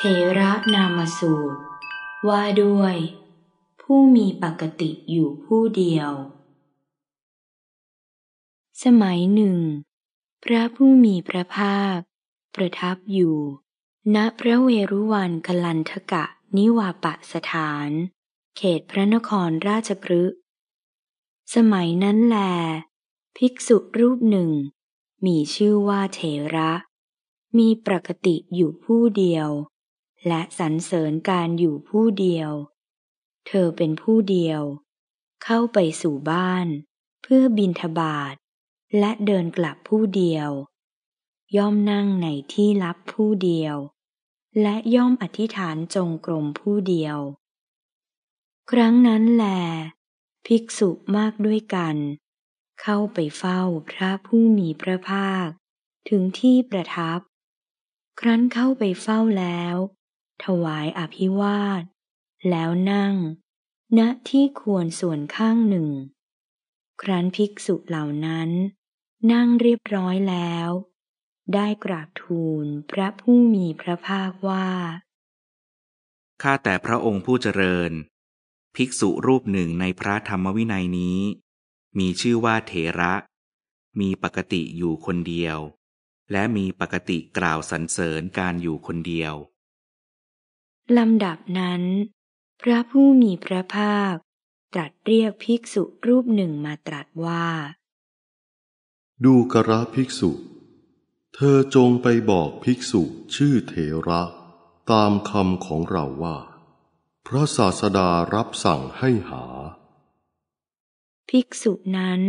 เทระนามสูตร ว่าด้วย ผู้มีปกติอยู่ผู้เดียว สมัยหนึ่ง พระผู้มีพระภาค ประทับอยู่ ณพระเวรุวันกลันทกะ นิวาปะสถาน เขตพระนครราชพฤกษ์สมัยนั้นแล ภิกษุรูปหนึ่ง มีชื่อว่าเทระ มีปกติอยู่ผู้เดียวและสรรเสริญการอยู่ผู้เดียว เธอเป็นผู้เดียว เข้าไปสู่บ้าน เพื่อบินทบาท และเดินกลับผู้เดียว ย่อมนั่งในที่ลับผู้เดียว และย่อมอธิษฐานจงกรมผู้เดียว ครั้งนั้นแล ภิกษุมากด้วยกัน เข้าไปเฝ้าพระผู้มีพระภาค ถึงที่ประทับ ครั้นเข้าไปเฝ้าแล้วถวายอภิวาท แล้วนั่ง ณ ที่ควรส่วนข้างหนึ่ง ครั้นภิกษุเหล่านั้น นั่งเรียบร้อยแล้ว ได้กราบทูลพระผู้มีพระภาคว่า ข้าแต่พระองค์ผู้เจริญ ภิกษุรูปหนึ่งในพระธรรมวินัยนี้ มีชื่อว่าเถระ มีปกติอยู่คนเดียว และมีปกติกล่าวสรรเสริญการอยู่คนเดียวลำดับนั้น พระผู้มีพระภาค ตรัสเรียกภิกษุรูปหนึ่งมาตรัสว่า ดูกระภิกษุ เธอจงไปบอกภิกษุชื่อเถระ ตามคำของเราว่าพระศาสดารับสั่งให้หา ภิกษุนั้น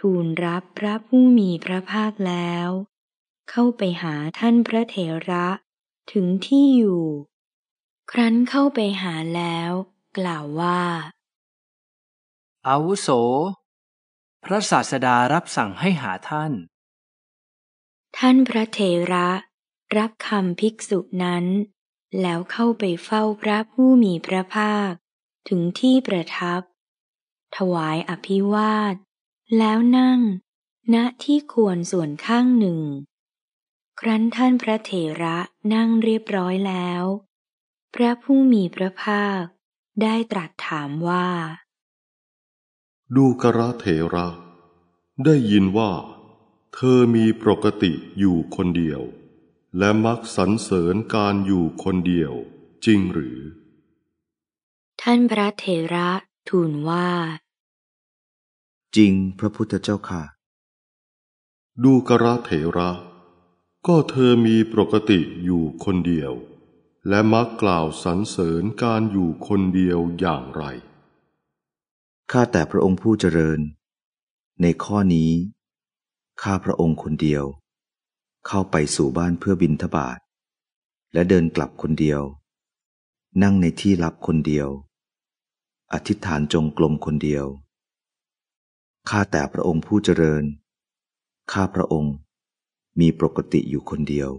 ทูลรับพระผู้มีพระภาคแล้ว เข้าไปหาท่านพระเถระถึงที่อยู่ครั้นเข้าไปหาแล้วกล่าวว่า อาวุโส พระศาสดารับสั่งให้หาท่าน ท่านพระเทระรับคำภิกษุนั้น แล้วเข้าไปเฝ้าพระผู้มีพระภาคถึงที่ประทับ ถวายอภิวาท แล้วนั่งณที่ควรส่วนข้างหนึ่ง ครั้นท่านพระเถระนั่งเรียบร้อยแล้วพระผู้มีพระภาคได้ตรัสถามว่า ดูกระเถระ ได้ยินว่าเธอมีปกติอยู่คนเดียว และมักสรรเสริญการอยู่คนเดียวจริงหรือ ท่านพระเถระทูลว่า จริงพระพุทธเจ้าค่ะ ดูกระเถระ ก็เธอมีปกติอยู่คนเดียวและมักกล่าวสรรเสริญการอยู่คนเดียวอย่างไร ข้าแต่พระองค์ผู้เจริญ ในข้อนี้ข้าพระองค์คนเดียว เข้าไปสู่บ้านเพื่อบินทบาทและเดินกลับคนเดียว นั่งในที่ลับคนเดียว อธิษฐานจงกลมคนเดียว ข้าแต่พระองค์ผู้เจริญ ข้าพระองค์มีปกติอยู่คนเดียว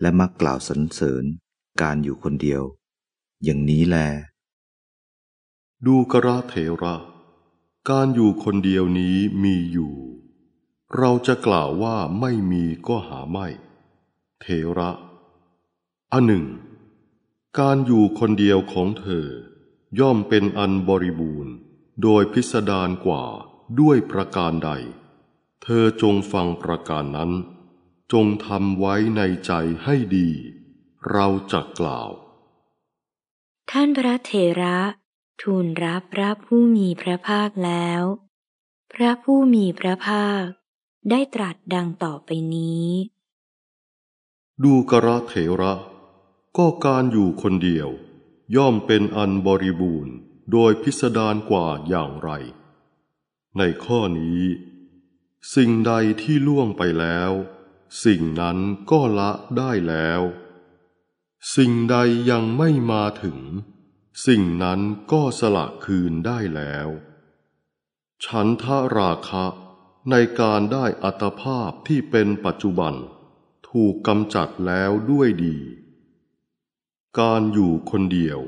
และมักกล่าวสรรเสริญการอยู่คนเดียว อย่างนี้แล ดูกระเทระ การอยู่คนเดียวนี้มีอยู่ เราจะกล่าวว่าไม่มีก็หาไม่ เทระอันหนึ่ง การอยู่คนเดียวของเธอ ย่อมเป็นอันบริบูรณ์ โดยพิสดารกว่าด้วยประการใด เธอจงฟังประการนั้น จงทำไว้ในใจให้ดีเราจะกล่าว ท่านพระเถระทูลรับพระผู้มีพระภาคแล้ว พระผู้มีพระภาคได้ตรัสดังต่อไปนี้ ดูกระเถระ ก็การอยู่คนเดียวย่อมเป็นอันบริบูรณ์โดยพิสดารกว่าอย่างไร ในข้อนี้ สิ่งใดที่ล่วงไปแล้ว สิ่งนั้นก็ละได้แล้วสิ่งใดยังไม่มาถึง สิ่งนั้นก็สละคืนได้แล้ว ฉันทะราคะในการได้อัตภาพที่เป็นปัจจุบันถูกกำจัดแล้วด้วยดี การอยู่คนเดียว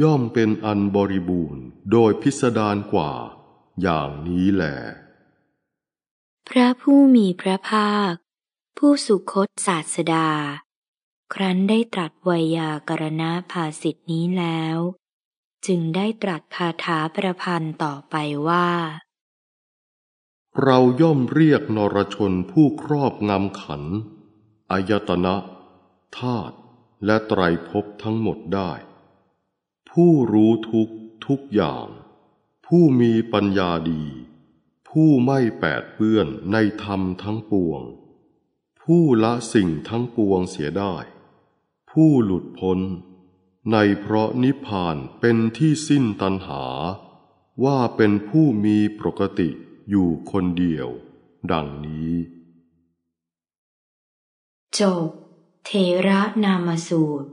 ย่อมเป็นอันบริบูรณ์โดยพิสดารกว่าอย่างนี้แหละพระผู้มีพระภาค ผู้สุคตศาสดาครั้นได้ตรัสไวยากรณภาสิทธินี้แล้ว จึงได้ตรัสคาถาประพันธ์ต่อไปว่า เราย่อมเรียกนรชนผู้ครอบงำขันอายตนะธาตุและไตรภพทั้งหมดได้ ผู้รู้ทุกทุกอย่าง ผู้มีปัญญาดี ผู้ไม่แปดเปื้อนในธรรมทั้งปวง ผู้ละสิ่งทั้งปวงเสียได้ผู้หลุดพ้น ในเพราะนิพพานเป็นที่สิ้นตัณหา ว่าเป็นผู้มีปกติอยู่คนเดียวดังนี้จบเทระนามสูตร